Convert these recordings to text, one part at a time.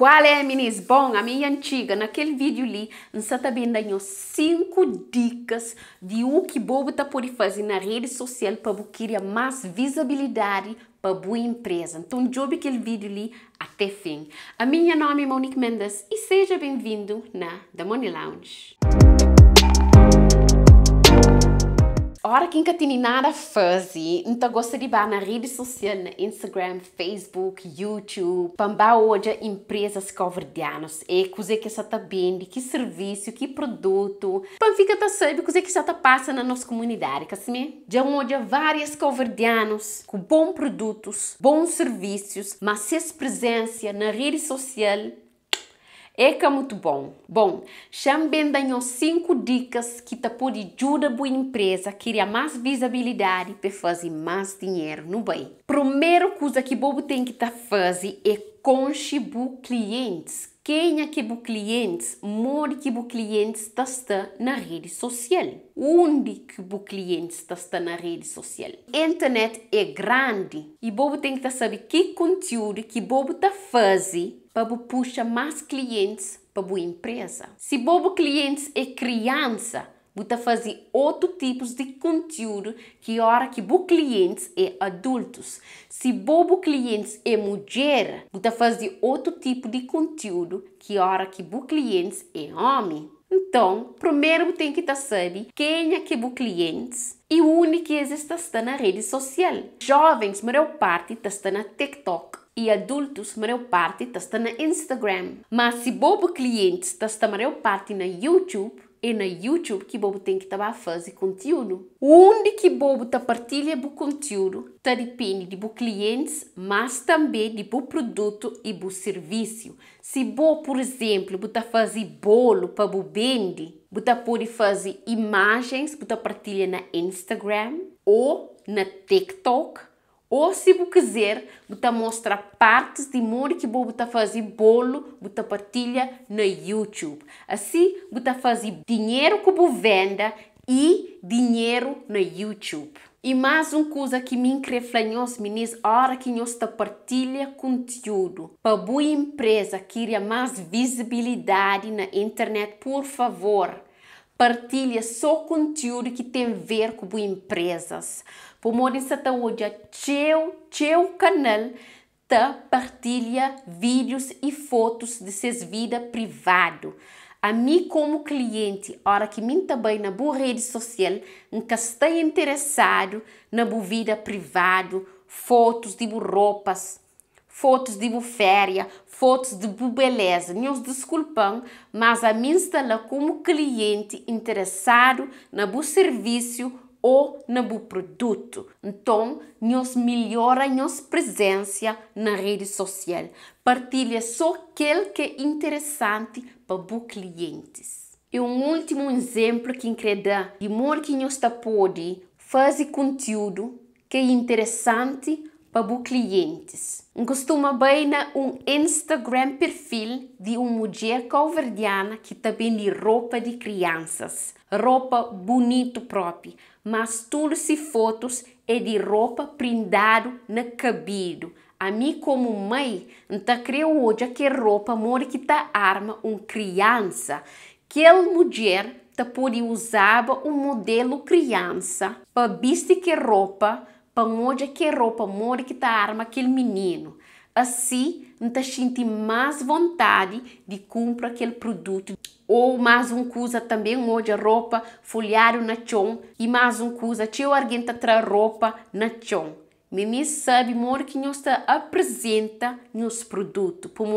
Qual é, meninas? Bom, a minha antiga, naquele vídeo ali, você tá vendo aí 5 dicas de o que bobo tá por fazer na rede social para criar mais visibilidade para boa empresa. Então, jogue aquele vídeo ali até fim. A minha nome é Monique Mendes e seja bem-vindo na The Money Lounge que tem nada Fuzzy, então gosta de ir na rede social, na Instagram, Facebook, YouTube, para hoje empresas coverdianas e é coisa que está de que serviço, que produto, para ficar tá sabe coisa que está passa na nossa comunidade, que assim, já hoje várias coverdianos com bons produtos, bons serviços, mas se presença na rede social, é, é muito bom. Bom, também deu cinco dicas que te pode ajudar a empresa a criar mais visibilidade para fazer mais dinheiro no bem. Primeira coisa que bobo tem que tá fazer é contribuir clientes quem é que o cliente, onde que o cliente tá está na rede social. Onde que o cliente tá está na rede social. A internet é grande e bobo tem que saber que conteúdo que bobo está fazendo para puxar mais clientes para a empresa. Se bobo clientes é criança, você fazer outros tipos de conteúdo que hora que o clientes é adultos. Se bobo clientes é mulher, você fazer outro tipo de conteúdo que hora que o clientes é homem. Então, primeiro tem que saber quem é que o clientes e único que existe está na rede social. Jovens, maior parte está na TikTok e adultos mareu parte está na Instagram. Mas se bobo clientes está mareu parte na YouTube, é na YouTube que bobo tem que estar fazer conteúdo. Onde que bobo está partilha o conteúdo, está depende de bu clientes, mas também de bu produto e bu serviço. Se bobo por exemplo, bu fazer bolo para bu vende, bu pode fazer imagens, bu partilha na Instagram ou na TikTok ou se você quiser, você mostra partes de modo que você faz bolo, você partilha no YouTube. Assim, você faz dinheiro que você venda e dinheiro no YouTube. E mais uma coisa que me increflanhou, meninas, hora que nós partilha conteúdo para boa empresa queria mais visibilidade na internet, por favor, partilha só conteúdo que tem a ver com boas empresas. Pomorin-se hoje teu, teu canal te partilha vídeos e fotos de suas vida privado. A mim como cliente, hora que me também na boa rede social, nunca está interessado na boa vida privado, fotos de roupas, fotos de férias, fotos de beleza. Nos desculpam, mas a mim está lá como cliente interessado na boa serviço ou no produto. Então, nós melhora nossa presença na rede social. Partilha só aquele que é interessante para os clientes. E um último exemplo que queria dar, de modo que nós tá pode fazer conteúdo que é interessante para os clientes. Costuma bem na um Instagram perfil de uma mulher calverdiana que está vendendo roupa de crianças, roupa bonito própria mas tudo se fotos é de roupa prendado na cabido. A mim como mãe, não creio hoje que é roupa mora que tá arma um criança. Que mulher tá pode usava um modelo criança para vestir que roupa, para onde que roupa mora que tá arma aquele menino. Assim, não tá sentindo mais vontade de comprar aquele produto. Ou mais um coisa também, um de roupa folhado na chão e mais um coisa, tio alguém tá tra roupa na chão. Mimi sabe mori que nos apresenta nos produtos, por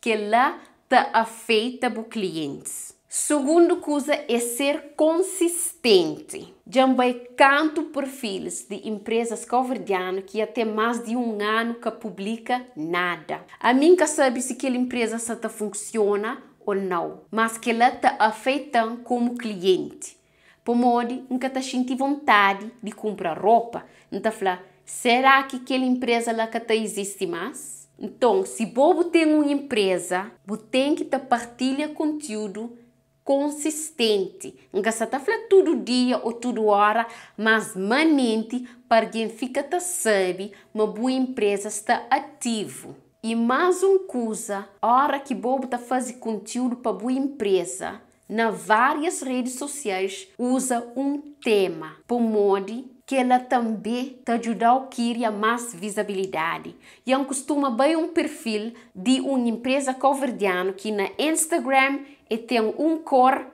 que lá está afeita o cliente. Segunda coisa é ser consistente. Também canto perfis de empresas coverdiano que até mais de um ano que publica nada. A mim que sabe se aquela empresa está funciona ou não, mas que ela está afeita como cliente. Pomode, nunca está sentindo vontade de comprar roupa. Então, falar, será que aquela empresa lá que está existe mais? Então, se bobo tem uma empresa, você tem que te tá partilha conteúdo consistente. Nga se tá fala todo dia ou toda hora, mas manente para quem fica tá sabe, uma boa empresa está ativo. E mais um coisa, hora que bobo tá fazendo conteúdo para boa empresa, na várias redes sociais, usa um tema, pomode, que ela também te ajuda a adquirir mais visibilidade. E é um costume bem um perfil de uma empresa coverdiana que na Instagram e tem um cor,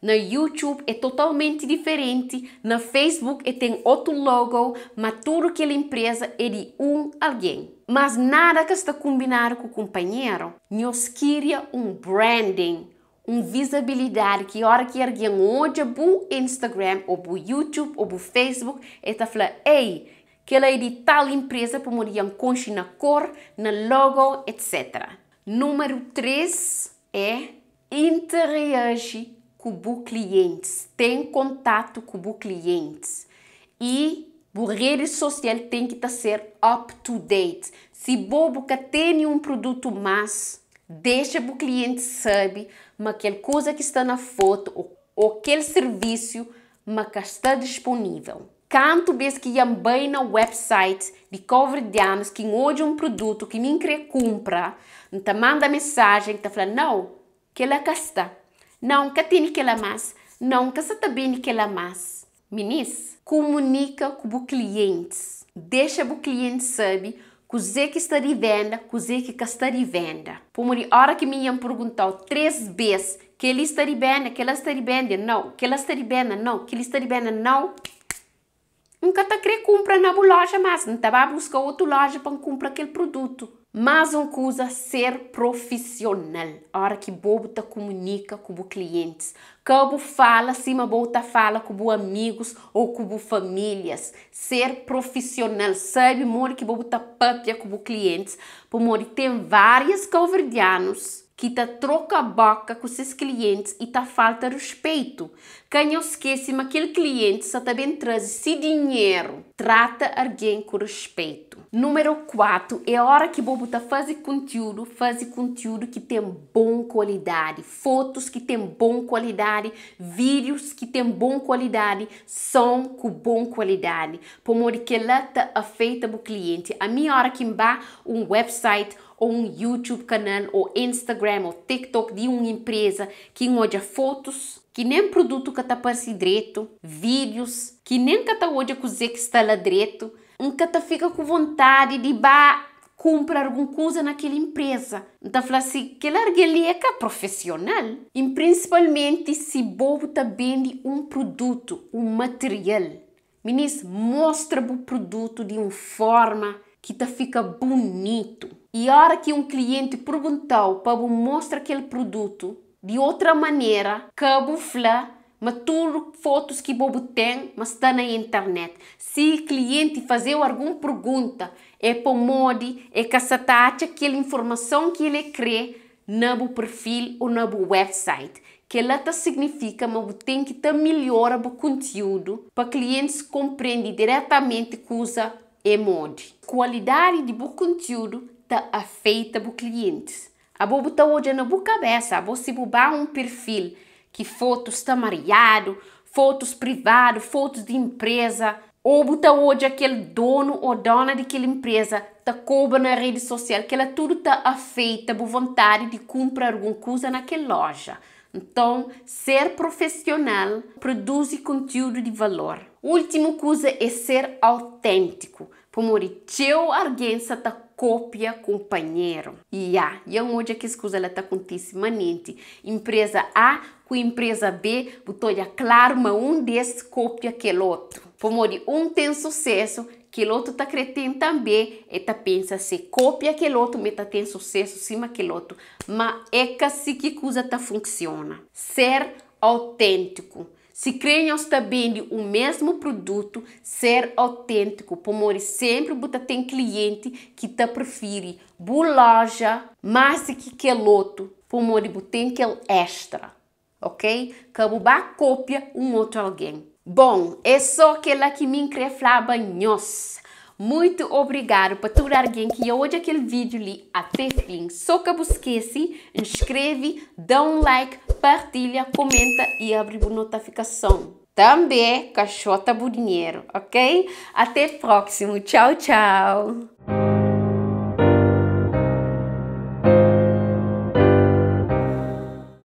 na YouTube é totalmente diferente, na Facebook é tem outro logo, mas tudo que a empresa é de um alguém. Mas nada que está combinado com o companheiro. Nós queria um branding, uma visibilidade que hora que alguém olha o Instagram ou o YouTube ou o Facebook e está falando, ei, que ela é de tal empresa para morrer com na cor, na logo, etc. Número 3 é interage com o cliente, tem contato com o cliente e a rede social tem que tá ser up to date. Se bobo que tem um produto mais, deixa o cliente saber, mas aquela coisa que está na foto ou, ou aquele serviço mas que está disponível. Canto vez que iam bem na website de cover de anos que hoje um produto que me ninguém compra, então manda mensagem que tá falando, não, que ela casta Não que tem que ela mais, não que se bem que mais. Minis, comunica com o cliente. Deixa o cliente saber Cozê que está de venda, cozê que está de venda. Por hora que me perguntou três vezes que ele está de venda, que ela está de venda, não, que ela está de venda, não, que ele está de venda, não. Nunca tá querendo comprar na loja, mas não tá a buscar outra loja para comprar aquele produto. Mais um coisa, ser profissional. A hora que bobo te comunica com o cliente, Cabo fala, cima Bobo tá fala com o amigos ou com o famílias. Ser profissional, sabe, amor que bobo te papia com o cliente, mori tem várias calverdianos que tá troca boca com seus clientes e tá falta respeito. Quem não esquece, que aquele cliente só também tá traz esse dinheiro. Trata alguém com respeito. Número 4, é hora que bobo tá faz conteúdo, faz conteúdo que tem bom qualidade, fotos que tem bom qualidade, vídeos que tem bom qualidade, som com bom qualidade. Por que ela tá afeita o cliente. A minha hora que me um website ou um YouTube canal, ou Instagram, ou TikTok de uma empresa que olha fotos, que nem produto que está aparece direito, vídeos, que nem que está a cozer que está lá direito, um que está fica com vontade de ba comprar alguma coisa naquela empresa. Então, fala assim, é que é profissional. E principalmente se bobo tá vende um produto, um material. Ministro, mostra o produto de uma forma que tá fica bonito. E a hora que um cliente perguntou para mostrar aquele produto de outra maneira, camufla é mas tudo fotos que bobo tem, mas está na internet. Se o cliente fazer alguma pergunta, é para pomode, é caçatata, aquela informação que ele crê no perfil ou no website. Que ela está significa, você tem que tá melhorar o conteúdo para clientes compreender diretamente que usa e mode. Qualidade do conteúdo tá afeita para clientes. A bobo tá hoje na boa cabeça, a bo se um perfil que fotos está mariado, fotos privado, fotos de empresa, ou botar hoje aquele dono ou dona daquela empresa tá cobra na rede social, que ela tudo tá afeita por vontade de comprar alguma coisa naquela loja. Então, ser profissional produz conteúdo de valor. Última coisa é ser autêntico. Por morrer, teu alguém está copia companheiro. E há, e onde é que escusa ela está acontecendo Empresa A com empresa B, botou claro, mas um desses copia aquele outro. Por de um tem sucesso, que o outro está cretendo também, e tá pensa se copia aquele outro, mas tá tem sucesso cima aquele outro. Mas é que assim que coisa tá funciona. Ser autêntico se creiam também o mesmo produto, ser autêntico, porque sempre você tem cliente que te prefere boa loja mais que que outro, porque você tem aquele extra, ok? Como vai cópia um outro alguém. Bom, é só aquela que me encrefla falar banhos. Muito obrigado para todo alguém que hoje aquele vídeo li até fim. Só que esquece, inscreve, dá um like, partilha, comenta e abre a notificação. Também cachota por dinheiro, ok? Até próximo. Tchau, tchau.